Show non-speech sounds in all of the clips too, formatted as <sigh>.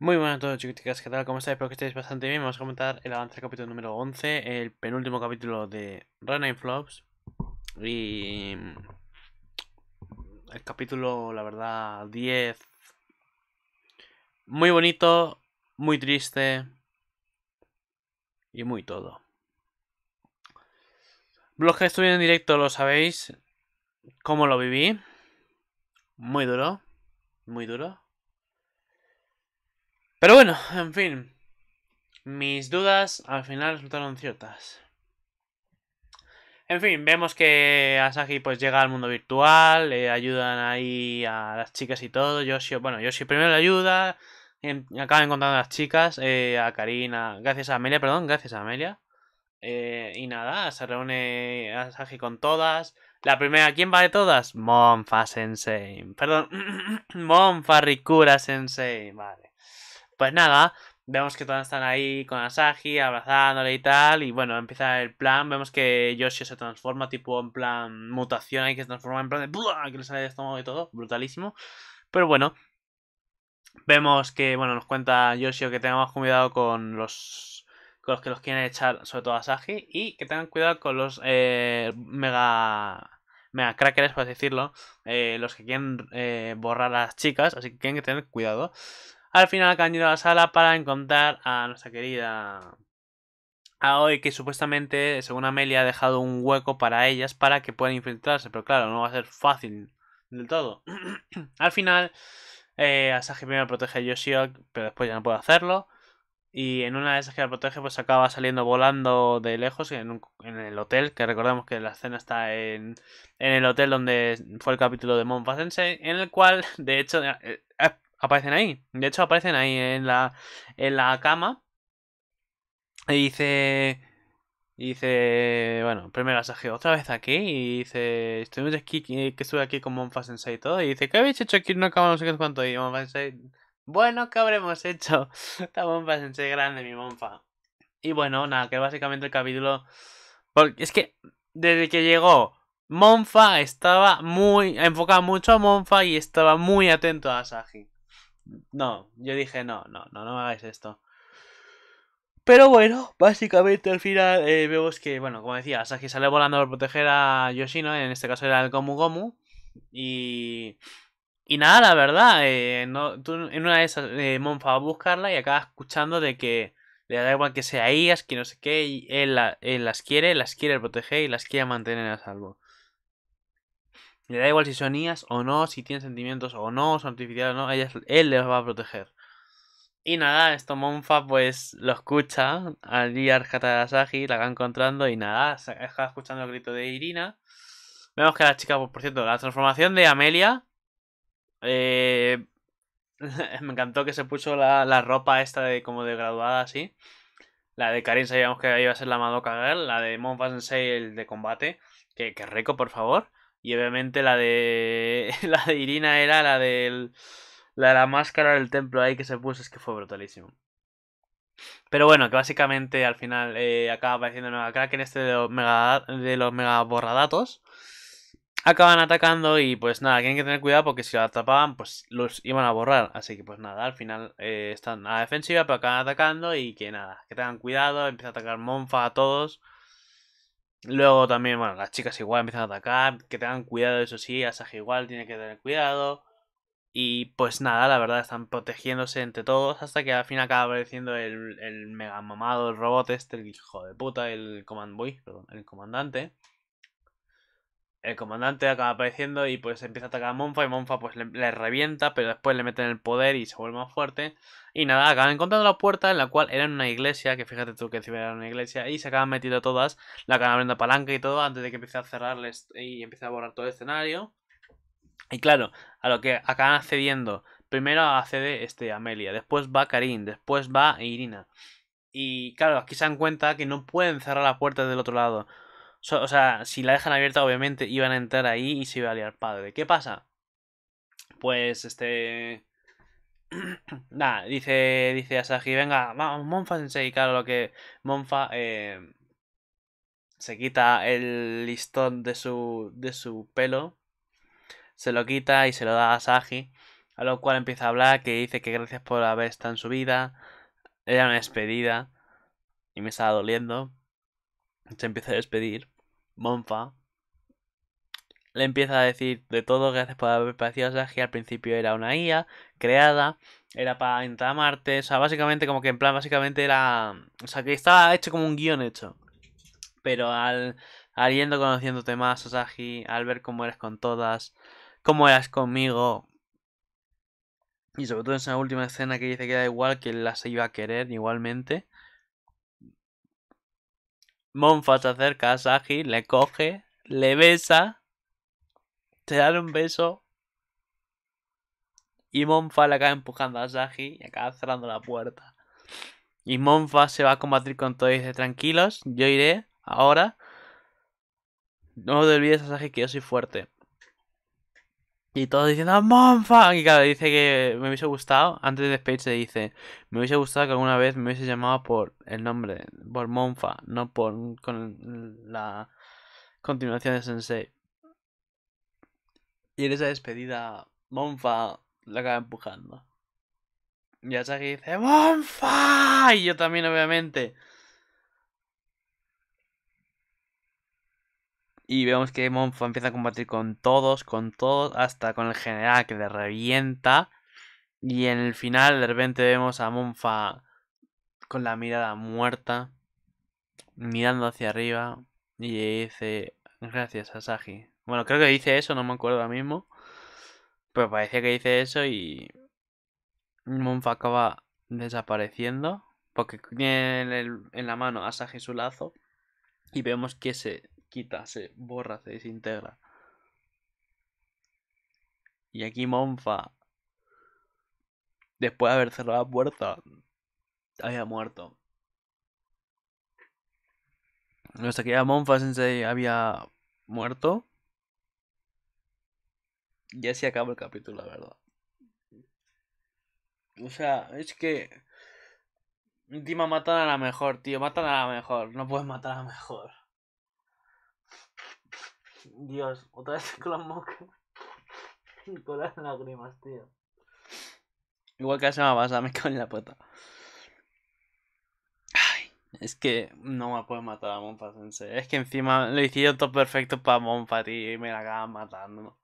Muy buenas a todos chicos, ¿qué tal? ¿Cómo estáis? Espero que estéis bastante bien. Vamos a comentar el avance del capítulo número 11, el penúltimo capítulo de Running Flops. Y el capítulo, la verdad, 10. Muy bonito, muy triste y muy todo. Los que estuvieron en directo lo sabéis cómo lo viví. Muy duro, muy duro. Pero bueno, en fin. Mis dudas al final resultaron ciertas. En fin, vemos que Asagi pues llega al mundo virtual, le ayudan ahí a las chicas y todo. Yoshi, bueno, Yoshi primero le ayuda, acaba encontrando a las chicas, eh, a Karina, gracias a Amelia, perdón, gracias a Amelia. Eh, y nada, se reúne Asagi con todas. La primera, ¿quién va de todas? Monfa Sensei. Perdón, <clears throat> Monfa Rikura Sensei. Vale. Pues nada, Vemos que todas están ahí con Asagi, abrazándole y tal. Y bueno, empieza el plan. Vemos que Yoshio se transforma, tipo en plan mutación. Hay que se transforma en plan de. Que le sale de estómago y todo. Brutalísimo. Pero bueno. Vemos que, bueno, nos cuenta Yoshio que tengamos cuidado con los. Con los que los quieren echar, sobre todo a Asagi. Y que tengan cuidado con los eh, mega mega crackers, por decirlo, eh, los que quieren eh, borrar a las chicas, así que tienen que tener cuidado. Al final han ido a la sala para encontrar a nuestra querida Aoi, que supuestamente, según Amelia, ha dejado un hueco para ellas para que puedan infiltrarse, pero claro, no va a ser fácil del todo. <clears throat> Al final, eh, Asahi primero protege a Yoshiok, pero después ya no puede hacerlo. Y en una de esas que la protege, pues acaba saliendo volando de lejos en, el hotel. Que recordemos que la escena está en, en, el hotel donde fue el capítulo de Monfa Sensei. En el cual, de hecho, eh, Aparecen ahí. De hecho, aparecen ahí en la, en la cama. Y dice. dice, bueno, primero Asagi otra vez aquí. Y dice, estuvimos aquí, eh, que estuve aquí con Monfa Sensei y todo. Y dice, ¿qué habéis hecho aquí? en una cama no sé qué cuánto. Y Monfa Sensei, bueno, ¿qué habremos hecho? <laughs> esta Monfa Sensei grande, mi Monfa. Y bueno, nada, que básicamente el capítulo. Porque es que desde que llegó, Monfa estaba muy. enfocado mucho a Monfa y estaba muy atento a Asagi no, yo dije, no, no, no, no me hagáis esto. Pero bueno, básicamente al final eh, vemos que, bueno, como decía, Sasuke sale volando por proteger a Yoshino, en este caso era el Gomu Gomu. Y. Y nada, la verdad, eh, en una de esas, eh, Monfa va a buscarla y acaba escuchando de que le da igual que sea ellas, que no sé qué, y él las quiere, las quiere proteger y las quiere mantener a salvo. Le da igual si son IAS o no, si tienen sentimientos o no, son artificiales o no, él les va a proteger. Y nada, esto Monfa pues lo escucha al día Hatarasagi, la va encontrando y nada, está escuchando el grito de Irina. Vemos que la chica, pues, por cierto, la transformación de Amelia. Eh, <laughs> me encantó que se puso la, ropa esta de como de graduada así. La de Karin sabíamos que iba a ser la Madoka Girl, la de Monfa Sensei el de combate. Que, que rico, por favor. Y obviamente la de. <laughs> La de Irina era la La de la máscara del templo ahí que se puso, es que fue brutalísimo. Pero bueno, que básicamente al final eh, acaba apareciendo una crack en este de los mega, borradatos. Acaban atacando y pues nada, tienen que tener cuidado porque si lo atrapaban pues los iban a borrar. Así que pues nada, al final eh, están a la defensiva pero acaban atacando y que nada, que tengan cuidado, empieza a atacar Monfa a todos. Luego también, bueno, las chicas igual empiezan a atacar, que tengan cuidado, eso sí, Asaje igual tiene que tener cuidado. Y pues nada, la verdad, están protegiéndose entre todos hasta que al fin acaba apareciendo el, el mega mamado, el robot este, el hijo de puta, el Command Boy, perdón, el comandante el comandante acaba apareciendo y pues empieza a atacar a Monfa y Monfa pues le, revienta, pero después le meten el poder y se vuelve más fuerte. Y nada, acaban encontrando la puerta en la cual era una iglesia, que fíjate tú que encima era una iglesia, y se acaban metiendo todas, la acaban abriendo palanca y todo antes de que empiece a cerrarles y empiece a borrar todo el escenario. Y claro, a lo que acaban accediendo, primero accede este Amelia, después va Karin, después va Irina. Y claro, aquí se dan cuenta que no pueden cerrar la puerta del otro lado o sea, si la dejan abierta, obviamente iban a entrar ahí y se iba a liar padre. ¿Qué pasa? Pues este. <clears throat> Nada, dice, dice Asahi, venga, vamos, Monfa sensei. claro, lo que Monfa eh, se quita el listón de su, de su pelo, se lo quita y se lo da a Asahi, a lo cual empieza a hablar, que dice que gracias por haber estado en su vida, era una despedida, y me estaba doliendo, se empieza a despedir, Monfa le empieza a decir de todo, gracias por haber a que al principio era una IA creada, era para entrar a Marte, o sea, básicamente como que en plan, básicamente era, o sea, que estaba hecho como un guión hecho. Pero al, yendo conociéndote más, Osagi, al ver cómo eres con todas, cómo eras conmigo, y sobre todo en esa última escena que dice que da igual que las iba a querer igualmente, Monfa se acerca a Saji, le coge, le besa, te da un beso. Y Monfa le acaba empujando a Saji y acaba cerrando la puerta. Y Monfa se va a combatir con todo y dice, tranquilos, yo iré ahora. No te olvides, Saji, que yo soy fuerte. Y todos diciendo Monfa, Y claro, dice que me hubiese gustado, antes de despedirse se dice, me hubiese gustado que alguna vez me hubiese llamado por el nombre, por Monfa, no por con la continuación de Sensei. Y en esa despedida, Monfa la acaba empujando. Y Asagi dice ¡Monfa! Y yo también, obviamente. Y vemos que Monfa empieza a combatir con todos, con todos, hasta con el general que le revienta. Y en el final de repente vemos a Monfa con la mirada muerta, mirando hacia arriba. Y dice, gracias Asagi Bueno, creo que dice eso, no me acuerdo ahora mismo. Pero parece que dice eso y Monfa acaba desapareciendo. Porque tiene en, la mano Asagi su lazo. Y vemos que se quita, se borra, se desintegra. Y aquí Monfa, después de haber cerrado la puerta, había muerto. Hasta que ya Monfa Sensei había muerto. Ya se acaba el capítulo, la verdad. O sea, es que. Dima matan a la mejor, tío. Matan a la mejor. No puedes matar a la mejor. Dios, otra vez <laughs> con las moscas. Y con las lágrimas, tío. Igual que hace más, pasa, me cago en la puta. Ay, es que no me puedo matar a Monfa, Es que encima lo hicieron todo perfecto para Monfa, tío, y me la acaban matando.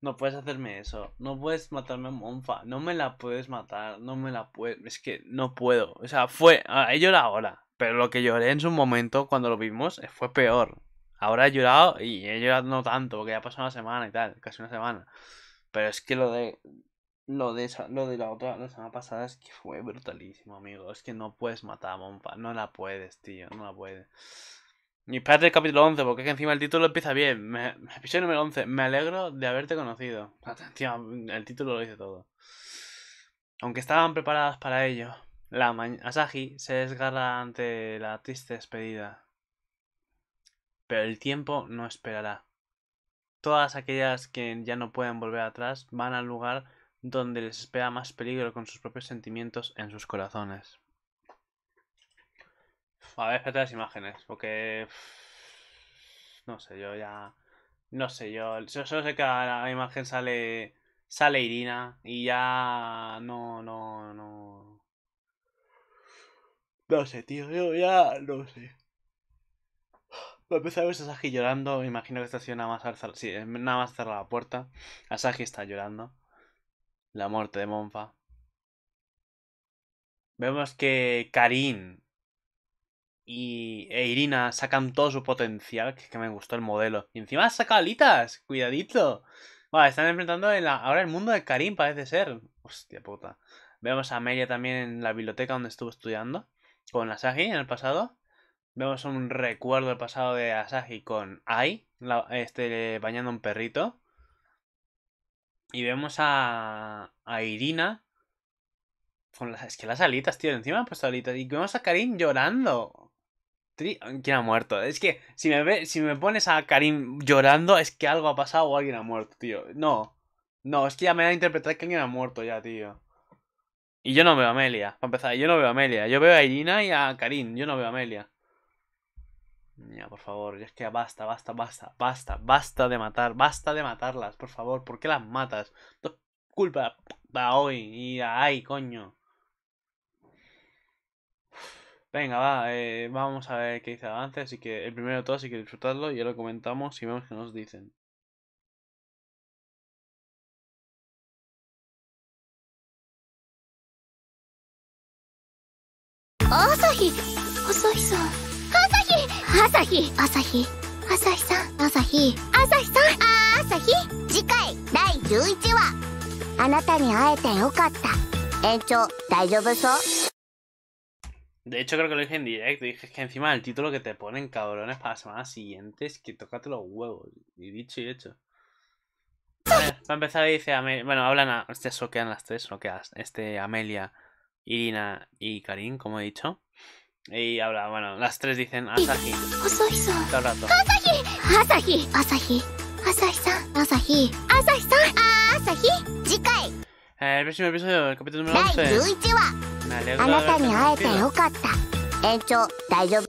No puedes hacerme eso. No puedes matarme a Monfa. No me la puedes matar. No me la puedes. Es que no puedo. O sea, fue. Ah, he llora ahora. Pero lo que lloré en su momento cuando lo vimos eh, fue peor. Ahora he llorado y he llorado no tanto, porque ya pasado una semana y tal, casi una semana. Pero es que lo de lo de lo de la otra semana pasada es que fue brutalísimo, amigo. Es que no puedes matar a Monfa, no la puedes, tío, no la puedes. Y espérate el capítulo 11, porque es que encima el título empieza bien. Me, <laughs> episodio número 11, me alegro de haberte conocido. Atención, el título lo dice todo. Aunque estaban preparadas para ello, la se desgarra ante la triste despedida pero el tiempo no esperará. Todas aquellas que ya no pueden volver atrás van al lugar donde les espera más peligro con sus propios sentimientos en sus corazones. A ver, las imágenes, porque... No sé, yo ya... No sé, yo... solo sé que a la imagen sale... Sale Irina y ya... No, no, no... No sé, tío, yo ya... No sé. Va pues a ver a llorando. Me imagino que está ha sido nada más, eh, nada cerrar la puerta. Asagi está llorando. La muerte de Monfa. Vemos que Karin y e Irina sacan todo su potencial. Que me gustó el modelo. Y encima saca alitas. Cuidadito. Vale, están enfrentando ahora el mundo de Karim, parece ser. Hostia puta. Vemos a Amelia también en la biblioteca donde estuvo estudiando. Con Asagi en el pasado. Vemos un recuerdo del pasado de Asahi con Ai, este, bañando un perrito. Y vemos a, Irina con las, es que las alitas, tío, encima han puesto alitas. Y vemos a Karim llorando. ¿Quién ha muerto? Es que si me, si me pones a Karim llorando, es que algo ha pasado o alguien ha muerto, tío. No. No, es que ya me da a interpretar que alguien ha muerto ya, tío. Y yo no veo a Amelia, para empezar, yo no veo a Amelia. Yo veo a Irina y a Karim, yo no veo a Amelia por favor, es que basta, basta, basta, basta, basta de matar, basta de matarlas, por favor, ¿por qué las matas? Tu culpa va hoy y ay, coño. Venga, va, eh, vamos a ver qué dice avance, así que el primero de todo, así que disfrutarlo y ya lo comentamos y vemos qué nos dicen. asahi oh, 11 De hecho, creo que lo dije en directo. Dije que encima el título que te ponen cabrones para la semana siguiente es que tócate los huevos. Y dicho y hecho. Para empezar, dice Amelia. Bueno, hablan a. Este, solo quedan las tres, solo este, Amelia, Irina y Karim como he dicho. Y habla, bueno, las tres dicen Asahi. Todo el rato. Asahi. Asahi. Asahi-san. Asahi. Asahi-san. Asahi. El próximo episodio del capítulo número 11. Me alegro de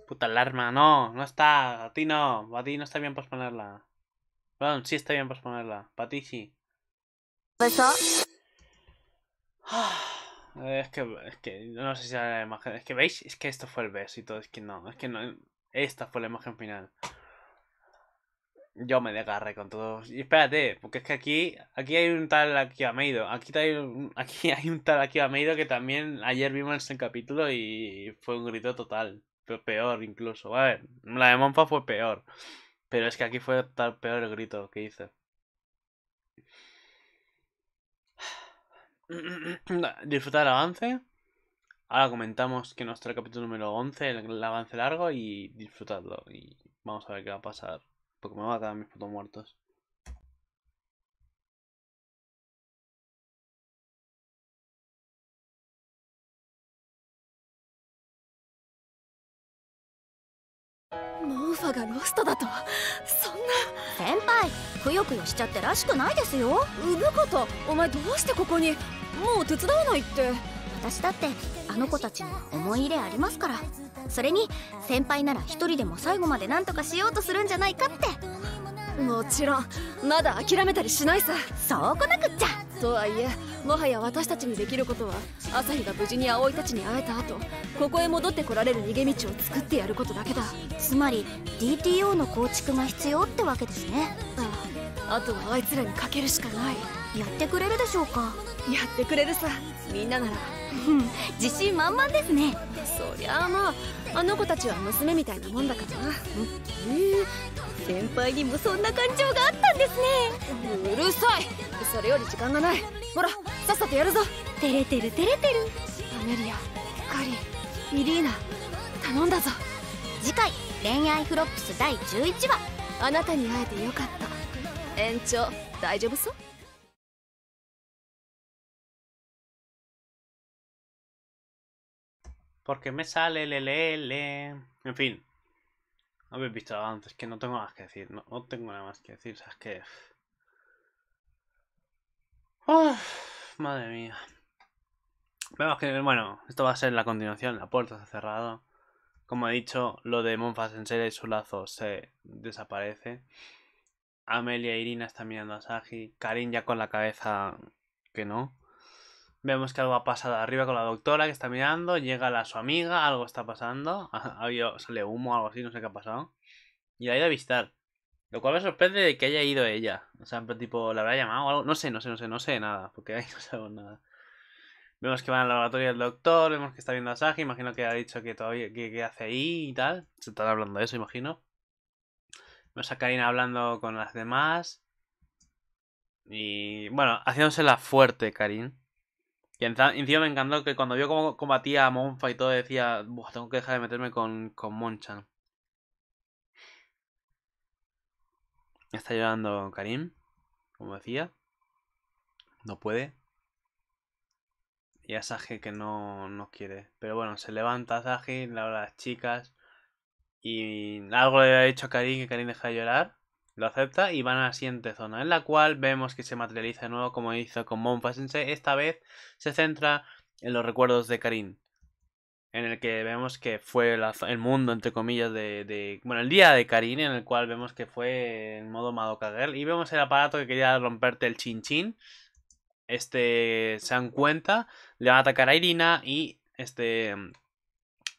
Puta alarma, no, no está. A ti no. A ti no está bien posponerla. Bueno, sí está bien posponerla. Para ti sí. Ah. Es que, es que no sé si es la imagen. Es que veis, es que esto fue el besito, y todo. Es que no, es que no. Esta fue la imagen final. Yo me desgarré con todo. Y espérate, porque es que aquí, aquí hay un tal aquí Ameido. Aquí hay <laughs> aquí hay un tal aquí Ameido que también ayer vimos en el capítulo y fue un grito total. Pero peor incluso. A ver, la de Monfa fue peor. Pero es que aquí fue tal peor el grito que hice. Mm, mm, mm. disfrutar el avance. Ahora comentamos que nuestro capítulo número 11, el, el avance largo, y disfrutadlo. Y vamos a ver qué va a pasar. Porque me van a quedar mis putos muertos. オファがロストだとそんな先輩くよくよしちゃってらしくないですよ産ことお前どうしてここにもう手伝わないって私だってあの子たちに思い入れありますからそれに先輩なら一人でも最後まで何とかしようとするんじゃないかってもちろんまだ諦めたりしないさそうこなくっちゃとはいえもはや私たちにできることは朝日が無事に葵たちに会えた後ここへ戻ってこられる逃げ道を作ってやることだけだつまり DTO の構築が必要ってわけですねあああとはあいつらにかけるしかないやってくれるでしょうかやってくれるさみんなならん自信満々ですねそりゃあまああの子たちは娘みたいなもんだからな、うん、えー先輩にもそんな感情があったんですねうるさいそれより時間がないほらさっさとやるぞ照れてる照れてるアメリアカリミリーナ頼んだぞ次回「恋愛フロップス」第11話あなたに会えてよかった延長大丈夫そう？Porque me sale l l En fin, habéis visto antes, que no tengo más que decir, no, tengo nada más que decir, o sea, es que... Ah, madre mía. Vemos que, bueno, esto va a ser la continuación, la puerta se ha cerrado, Como he dicho, lo de en serie y su lazo se desaparece. Amelia e Irina están mirando a Sagi. Karin ya con la cabeza que no. Vemos que algo ha pasado arriba con la doctora que está mirando. Llega la su amiga, algo está pasando. <laughs> sale humo, o algo así, no sé qué ha pasado. Y la ha ido a visitar. Lo cual me sorprende de que haya ido ella. O sea, tipo, la habrá llamado o algo. No sé, no sé, no sé, no sé nada. Porque ahí <laughs> no sabemos nada. Vemos que va al laboratorio del doctor, vemos que está viendo a Sagi, imagino que ha dicho que todavía que, hace ahí y tal. Se están hablando de eso, imagino. Vemos a Karina hablando con las demás. Y bueno, haciéndosela fuerte, Karin. Y encima me encantó que cuando vio cómo combatía a Monfa y todo, decía, tengo que dejar de meterme con, con Monchan. Está llorando Karim, como decía. No puede. Y a que no, quiere. Pero bueno, se levanta Saji, le habla a las chicas. Y algo le ha dicho a Karim que Karim deja de llorar. Lo acepta y van a la siguiente zona, en la cual vemos que se materializa de nuevo como hizo con Monfa Sensei. Esta vez se centra en los recuerdos de Karin. En el que vemos que fue el mundo, entre comillas, de, Bueno, el día de Karin, en el cual vemos que fue en modo Madoka Girl. Y vemos el aparato que quería romperte el chin chin. Este se dan cuenta, le va a atacar a Irina y este.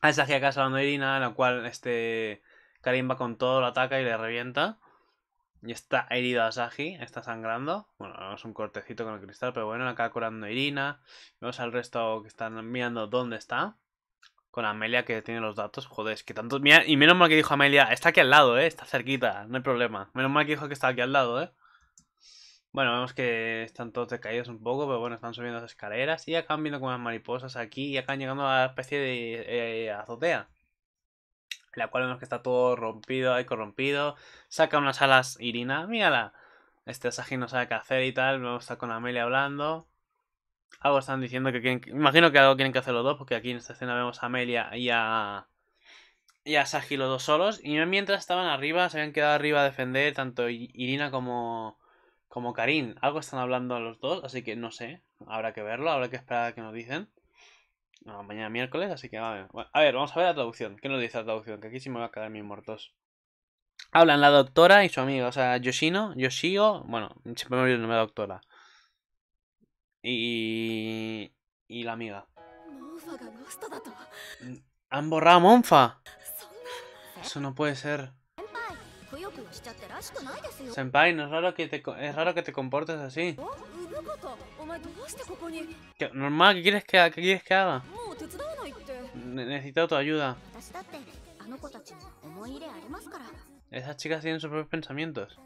A esa casa hablando de Irina, en la cual este. Karim va con todo, lo ataca y le revienta. Y está herida Asahi, está sangrando. Bueno, es un cortecito con el cristal, pero bueno, acá curando Irina. Vemos al resto que están mirando dónde está. Con Amelia que tiene los datos. Joder, es que tantos. Mira, y menos mal que dijo Amelia, está aquí al lado, eh. Está cerquita, no hay problema. Menos mal que dijo que está aquí al lado, eh. Bueno, vemos que están todos decaídos un poco, pero bueno, están subiendo las escaleras. Y acá viendo como las mariposas aquí. Y acá llegando a la especie de eh, azotea la cual vemos que está todo rompido, y corrompido. Saca unas alas Irina, mírala. Este Saji no sabe qué hacer y tal, Vemos a estar con Amelia hablando. Algo están diciendo que quieren... Imagino que algo quieren que hacer los dos, porque aquí en esta escena vemos a Amelia y a... Y a Saji los dos solos. Y mientras estaban arriba, se habían quedado arriba a defender tanto Irina como... Como Karin. Algo están hablando los dos, así que no sé. Habrá que verlo, habrá que esperar a que nos dicen mañana miércoles, así que va ver. a ver. vamos a ver la traducción. ¿Qué nos dice la traducción? Que aquí sí me va a quedar mis muertos. Hablan la doctora y su amiga o sea, Yoshino, Yoshio, bueno, siempre me olvido el nombre de la doctora. Y. y la amiga. Han borrado a Monfa. Eso no puede ser. Senpai, no raro que te, es raro que te comportes así. Oh, normal, ¿qué quieres que, qué quieres que haga? necesito tu ayuda. Esas chicas tienen sus propios pensamientos.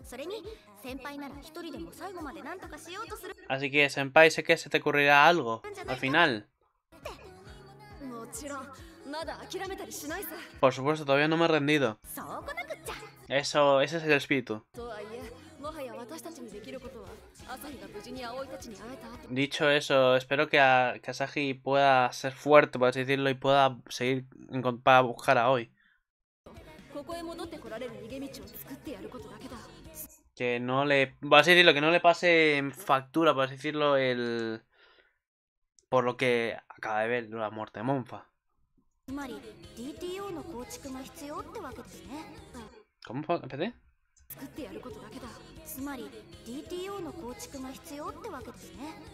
Así que, Senpai, sé que se te ocurrirá algo. Al final. Por supuesto, todavía no me he rendido. Eso, ese es el espíritu. Dicho eso, espero que, a, Asahi pueda ser fuerte, por así decirlo, y pueda seguir para buscar a hoy. Que no le. que no le pase en factura, por así decirlo, el. Por lo que acaba de ver la muerte de Monfa. ¿Cómo? ¿Empecé?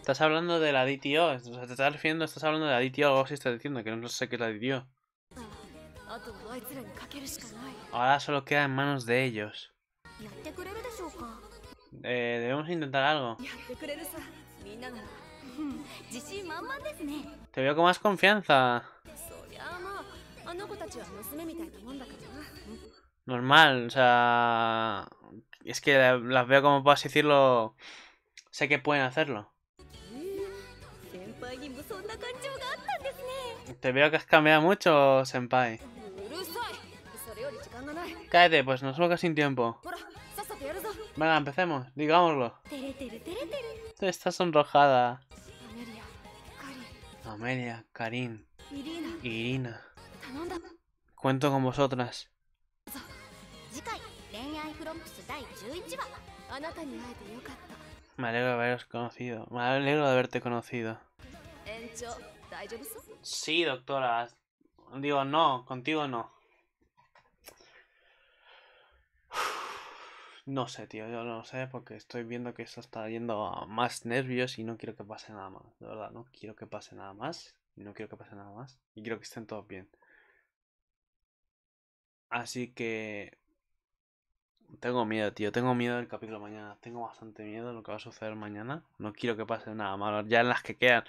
Estás hablando de la DTO, o sea, te estás refiriendo, estás hablando de la DTO, algo así estás diciendo, que no sé qué es la DTO. Ah, Ahora solo queda en manos de ellos. debemos intentar algo. <laughs> Te veo con más confianza normal, o sea, es que las veo como puedas decirlo, sé que pueden hacerlo. Te veo que has cambiado mucho, senpai. Cállate, pues nos toca sin tiempo. Venga, empecemos, digámoslo. Está sonrojada. Amelia, Karin, Irina. Cuento con vosotras. Me alegro de haberos conocido. Me alegro de haberte conocido. Sí, doctora. Digo, no, contigo no. <sighs> No sé, tío, yo no sé porque estoy viendo que esto está yendo a más nervios y no quiero que pase nada más. De verdad, no quiero que pase nada más. No quiero que pase nada más. Y quiero que estén todos bien. Así que tengo miedo, tío. Tengo miedo del capítulo mañana. Tengo bastante miedo de lo que va a suceder mañana. No quiero que pase nada malo. Ya en las que quedan.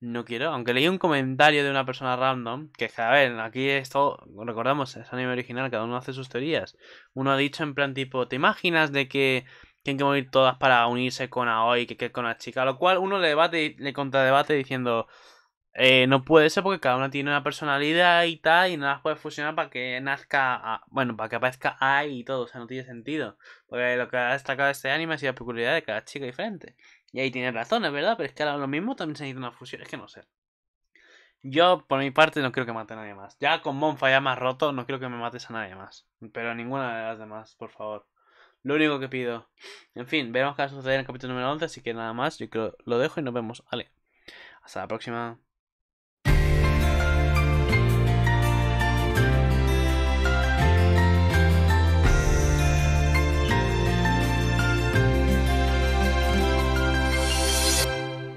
No quiero. Aunque leí un comentario de una persona random. Que a ver, aquí todo... Recordamos, es anime original. Cada uno hace sus teorías. Uno ha dicho en plan tipo. ¿Te imaginas de que tienen que morir todas para unirse con Aoi? Que, que con la chica. lo cual uno le debate, le contradebate diciendo. Eh, no puede ser porque cada una tiene una personalidad y tal, y no las puede fusionar para que nazca, bueno, para que aparezca ahí y todo, o sea, no tiene sentido. Porque lo que ha destacado este anime ha la peculiaridad de cada chica diferente. Y ahí tiene razón, es verdad, pero es que ahora lo mismo también se necesita una fusión, es que no sé. Yo, por mi parte, no quiero que mate a nadie más. Ya con Monfa ya más roto, no quiero que me mates a nadie más. Pero a ninguna de las demás, por favor. Lo único que pido. En fin, veremos qué va a suceder en el capítulo número 11, así que nada más, yo creo lo dejo y nos vemos. Vale. Hasta la próxima.